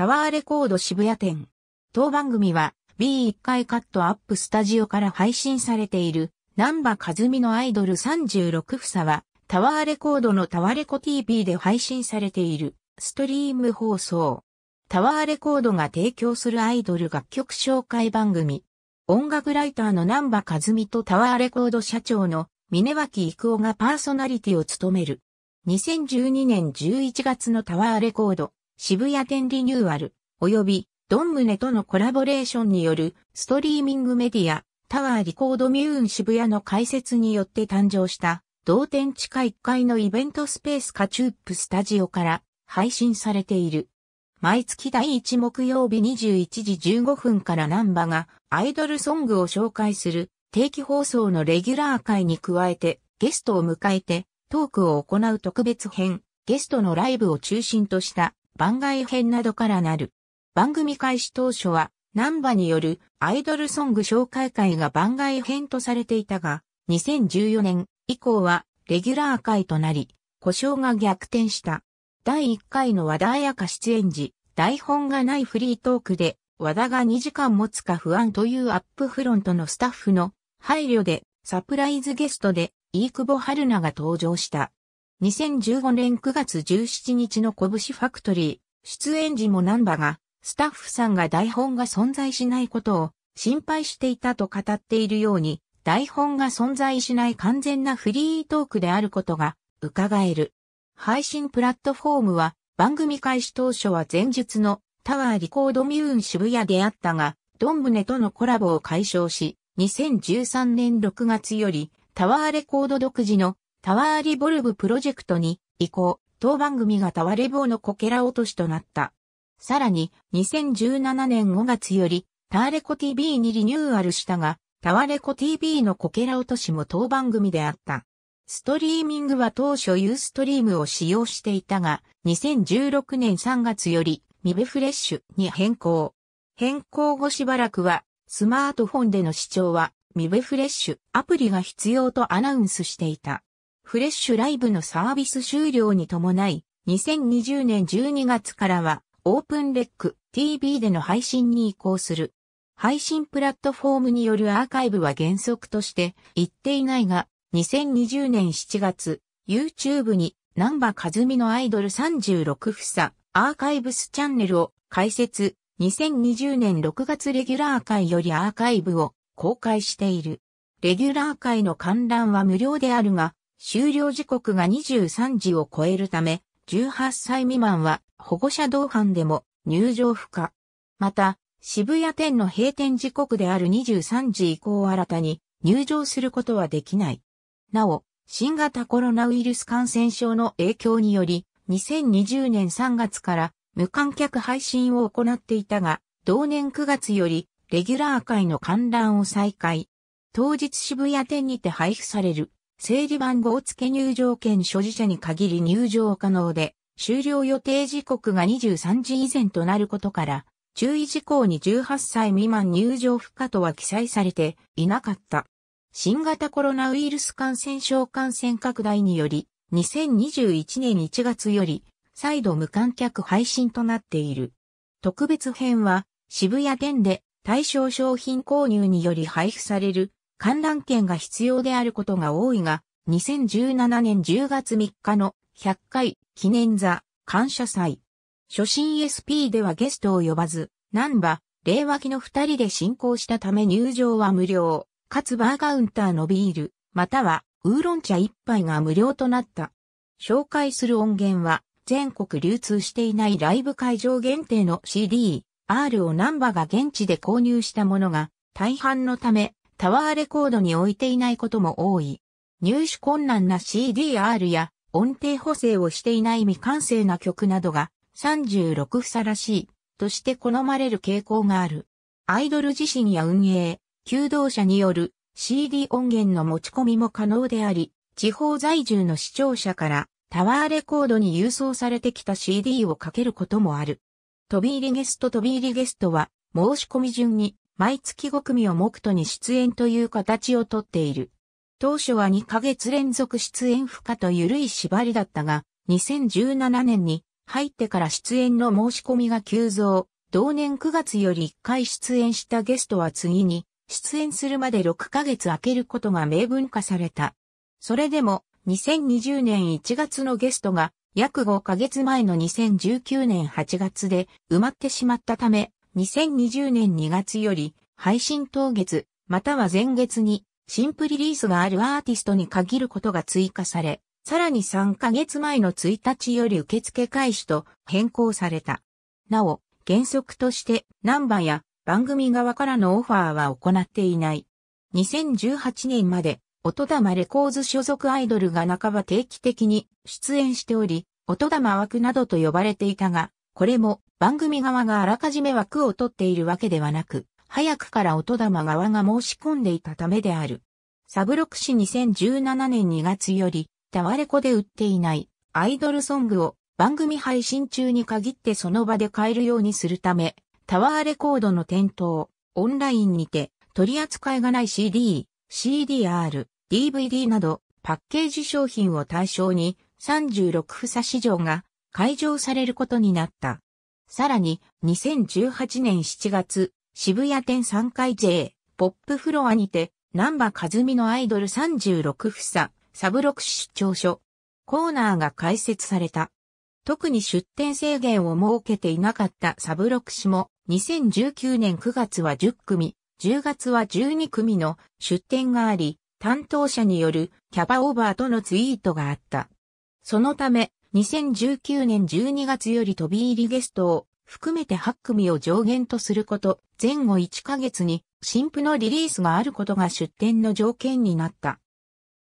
タワーレコード渋谷店。当番組は B1 回カットアップスタジオから配信されている南波和美のアイドル36房はタワーレコードのタワレコ TV で配信されているストリーム放送。タワーレコードが提供するアイドル楽曲紹介番組。音楽ライターの南波和美とタワーレコード社長の峰脇郁夫がパーソナリティを務める。2012年11月のタワーレコード渋谷店リニューアル、及び、ドンムネとのコラボレーションによる、ストリーミングメディア、タワーリコードミューン渋谷の開設によって誕生した、同店地下1階のイベントスペースカチュープスタジオから配信されている。毎月第1木曜日21時15分からナンバがアイドルソングを紹介する定期放送のレギュラー会に加えてゲストを迎えてトークを行う特別編ゲストのライブを中心とした番外編などからなる。番組開始当初は、ン波によるアイドルソング紹介会が番外編とされていたが、2014年以降はレギュラー会となり、故障が逆転した。第1回の和田彩香出演時、台本がないフリートークで、和田が2時間持つか不安というアップフロントのスタッフの配慮でサプライズゲストで飯久保春菜が登場した。2015年9月17日の拳ファクトリー、出演時も難波が、スタッフさんが台本が存在しないことを心配していたと語っているように、台本が存在しない完全なフリートークであることが伺える。配信プラットフォームは番組開始当初は前述のタワーリコードミューン渋谷であったが、ドンブネとのコラボを解消し、2013年6月よりタワーレコード独自のタワーリボルブプロジェクトに移行、当番組がタワレボのこけら落としとなった。さらに、2017年5月より、タワレコ TV にリニューアルしたが、タワレコ TV のこけら落としも当番組であった。ストリーミングは当初ユーストリームを使用していたが、2016年3月より、ミベフレッシュに変更。変更後しばらくは、スマートフォンでの視聴は、ミベフレッシュアプリが必要とアナウンスしていた。フレッシュライブのサービス終了に伴い、2020年12月からは、オープンレック TV での配信に移行する。配信プラットフォームによるアーカイブは原則として言っていないが、2020年7月、YouTube にナンバカズミのアイドル36房アーカイブスチャンネルを開設、2020年6月レギュラー会よりアーカイブを公開している。レギュラー会の観覧は無料であるが、終了時刻が23時を超えるため、18歳未満は保護者同伴でも入場不可。また、渋谷店の閉店時刻である23時以降新たに入場することはできない。なお、新型コロナウイルス感染症の影響により、2020年3月から無観客配信を行っていたが、同年9月よりレギュラー会の観覧を再開。当日渋谷店にて配布される整理番号付入場券所持者に限り入場可能で、終了予定時刻が23時以前となることから、注意事項に18歳未満入場不可とは記載されていなかった。新型コロナウイルス感染症感染拡大により、2021年1月より、再度無観客配信となっている。特別編は、渋谷店で対象商品購入により配布される観覧券が必要であることが多いが、2017年10月3日の100回記念座感謝祭。初心 SP ではゲストを呼ばず、ナンバ、令和期の二人で進行したため入場は無料、かつバーカウンターのビール、またはウーロン茶一杯が無料となった。紹介する音源は、全国流通していないライブ会場限定の CD、R をナンバが現地で購入したものが、大半のため、タワーレコードに置いていないことも多い。入手困難な CDR や音程補正をしていない未完成な曲などが36房らしいとして好まれる傾向がある。アイドル自身や運営、求道者による CD 音源の持ち込みも可能であり、地方在住の視聴者からタワーレコードに郵送されてきた CD をかけることもある。飛び入りゲスト飛び入りゲストは申し込み順に毎月5組を目途に出演という形をとっている。当初は2ヶ月連続出演不可と緩い縛りだったが、2017年に入ってから出演の申し込みが急増。同年9月より1回出演したゲストは次に、出演するまで6ヶ月空けることが明文化された。それでも、2020年1月のゲストが、約5ヶ月前の2019年8月で埋まってしまったため、2020年2月より、配信当月、または前月に、新プリリースがあるアーティストに限ることが追加され、さらに3ヶ月前の1日より受付開始と変更された。なお、原則としてナンバや番組側からのオファーは行っていない。2018年まで、音玉レコーズ所属アイドルが半ば定期的に出演しており、音玉枠などと呼ばれていたが、これも番組側があらかじめ枠を取っているわけではなく、早くから音玉側が申し込んでいたためである。サブロク氏2017年2月より、タワレコで売っていないアイドルソングを番組配信中に限ってその場で買えるようにするため、タワーレコードの店頭、オンラインにて取り扱いがない CD、CDR、DVD などパッケージ商品を対象に36房市場が開場されることになった。さらに、2018年7月、渋谷店3階 J、ポップフロアにて、南波和美のアイドル36房、サブロク出張所、コーナーが開設された。特に出店制限を設けていなかったサブロク氏も、2019年9月は10組、10月は12組の出店があり、担当者によるキャバオーバーとのツイートがあった。そのため、2019年12月より飛び入りゲストを含めて8組を上限とすること、前後1ヶ月に新譜のリリースがあることが出展の条件になった。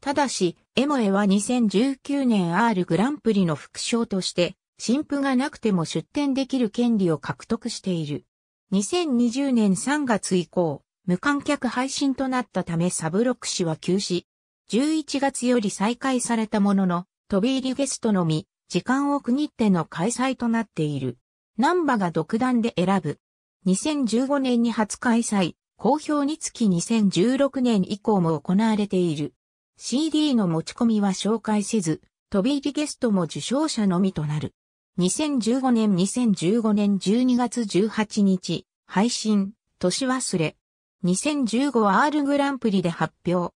ただし、エモエは2019年 R グランプリの副賞として、新譜がなくても出展できる権利を獲得している。2020年3月以降、無観客配信となったためサブロック氏は休止。11月より再開されたものの、飛び入りゲストのみ、時間を区切っての開催となっている。ナンバが独断で選ぶ。2015年に初開催、好評につき2016年以降も行われている。CD の持ち込みは紹介せず、飛び入りゲストも受賞者のみとなる。2015年2015年12月18日、配信、年忘れ。2015 R グランプリで発表。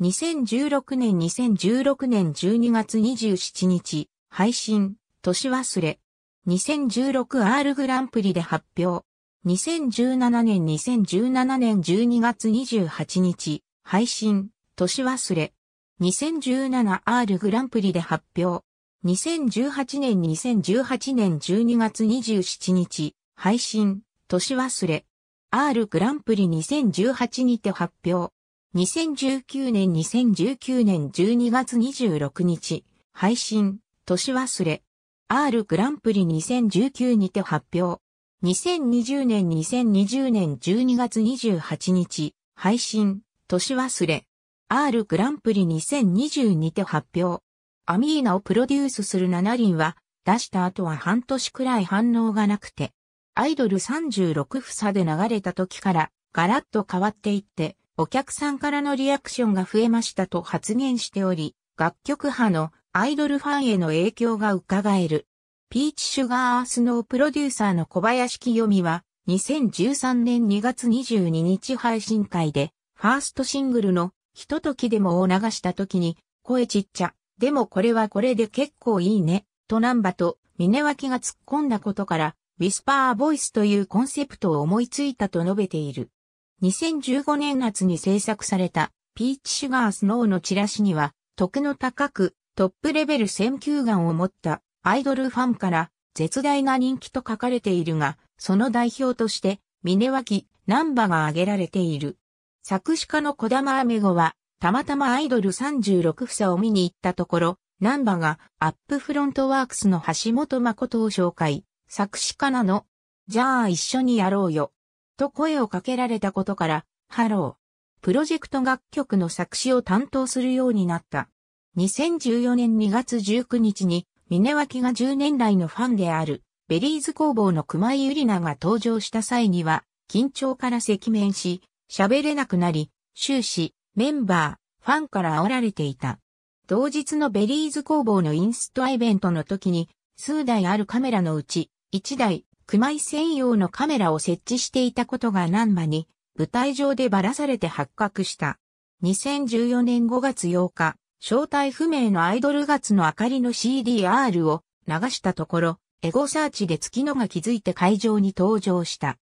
2016年2016年12月27日、配信、年忘れ。2016R グランプリで発表。2017年2017年12月28日、配信、年忘れ。2017R グランプリで発表。2018年2018年12月27日、配信、年忘れ。R グランプリ2018にて発表。2019年2019年12月26日、配信、年忘れ、R グランプリ2019にて発表。2020年2020年12月28日、配信、年忘れ、R グランプリ2020にて発表。アミーナをプロデュースする7輪は、出した後は半年くらい反応がなくて、アイドル36房で流れた時から、ガラッと変わっていって、お客さんからのリアクションが増えましたと発言しており、楽曲派のアイドルファンへの影響が伺える。ピーチシュガーアースノープロデューサーの小林清美は、2013年2月22日配信会で、ファーストシングルの、ひとときでもを流した時に、声ちっちゃ、でもこれはこれで結構いいね、とナンバと、峰脇が突っ込んだことから、ウィスパーボイスというコンセプトを思いついたと述べている。2015年夏に制作されたピーチシュガースノーのチラシには、徳の高くトップレベル選球眼を持ったアイドルファンから絶大な人気と書かれているが、その代表として、峰脇、ンバが挙げられている。作詞家の小玉アメゴは、たまたまアイドル36房を見に行ったところ、ナンバがアップフロントワークスの橋本誠を紹介、作詞家なの、じゃあ一緒にやろうよ。と声をかけられたことから、ハロー、プロジェクト楽曲の作詞を担当するようになった。2014年2月19日に、峰脇が10年来のファンである、ベリーズ工房の熊井ゆりなが登場した際には、緊張から赤面し、喋れなくなり、終始、メンバー、ファンから煽られていた。同日のベリーズ工房のインストアイベントの時に、数台あるカメラのうち、1台、熊井専用のカメラを設置していたことが難波に舞台上でばらされて発覚した。2014年5月8日、正体不明のアイドル月の明かりの CDR を流したところ、エゴサーチで月野が気づいて会場に登場した。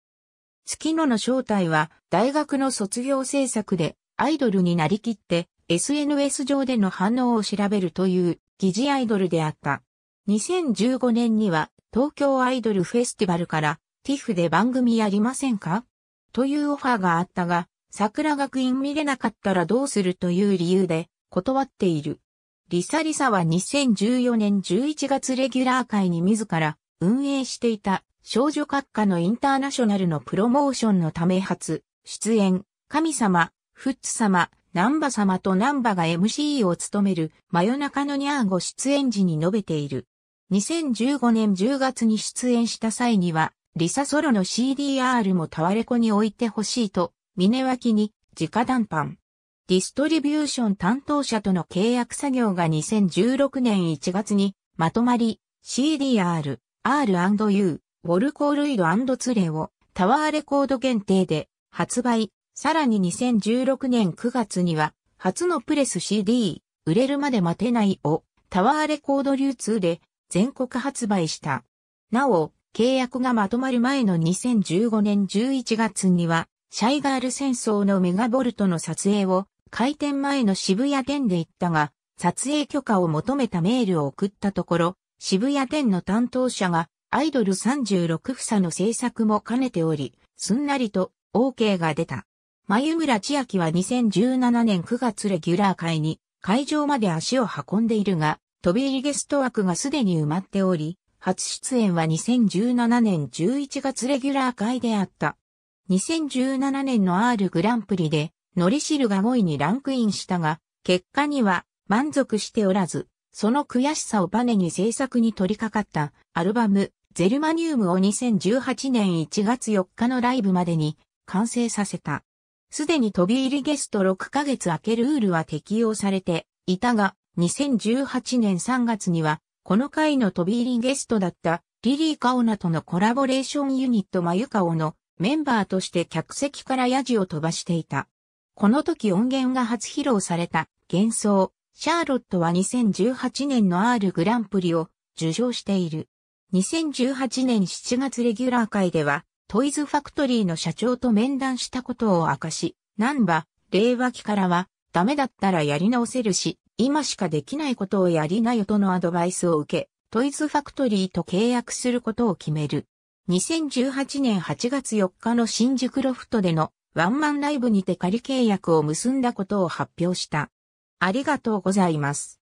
月野の正体は大学の卒業制作でアイドルになりきって SNS 上での反応を調べるという疑似アイドルであった。2015年には東京アイドルフェスティバルから TIFF で番組やりませんかというオファーがあったが、桜学院見れなかったらどうするという理由で断っている。リサリサは2014年11月レギュラー会に自ら運営していた少女閣下のインターナショナルのプロモーションのため初、出演、神様、フッツ様、ナンバ様とナンバが MC を務める真夜中のニャーゴ出演時に述べている。2015年10月に出演した際には、リサソロの CDR もタワレコに置いてほしいと、峰脇に直談判。ディストリビューション担当者との契約作業が2016年1月にまとまり、CDR、R&U、ウォルコールイドツレをタワーレコード限定で発売。さらに2016年9月には初のプレス CD、売れるまで待てないをタワーレコード流通で全国発売した。なお、契約がまとまる前の2015年11月には、シャイガール戦争のメガボルトの撮影を開店前の渋谷店で行ったが、撮影許可を求めたメールを送ったところ、渋谷店の担当者がアイドル36房の制作も兼ねており、すんなりと OK が出た。眉村千秋は2017年9月レギュラー会に会場まで足を運んでいるが、飛び入りゲスト枠がすでに埋まっており、初出演は2017年11月レギュラー会であった。2017年の R グランプリで、ノリシルが5位にランクインしたが、結果には満足しておらず、その悔しさをバネに制作に取り掛かったアルバムゼルマニウムを2018年1月4日のライブまでに完成させた。すでに飛び入りゲスト6ヶ月明けるルールは適用されていたが、2018年3月には、この回の飛び入りゲストだったリリー・カオナとのコラボレーションユニットマユカオのメンバーとして客席からヤジを飛ばしていた。この時音源が初披露された幻想、シャーロットは2018年の R グランプリを受賞している。2018年7月レギュラー会では、トイズファクトリーの社長と面談したことを明かし、ナンバ、令和期からは、ダメだったらやり直せるし、今しかできないことをやりなよとのアドバイスを受け、トイズファクトリーと契約することを決める。2018年8月4日の新宿ロフトでのワンマンライブにて仮契約を結んだことを発表した。ありがとうございます。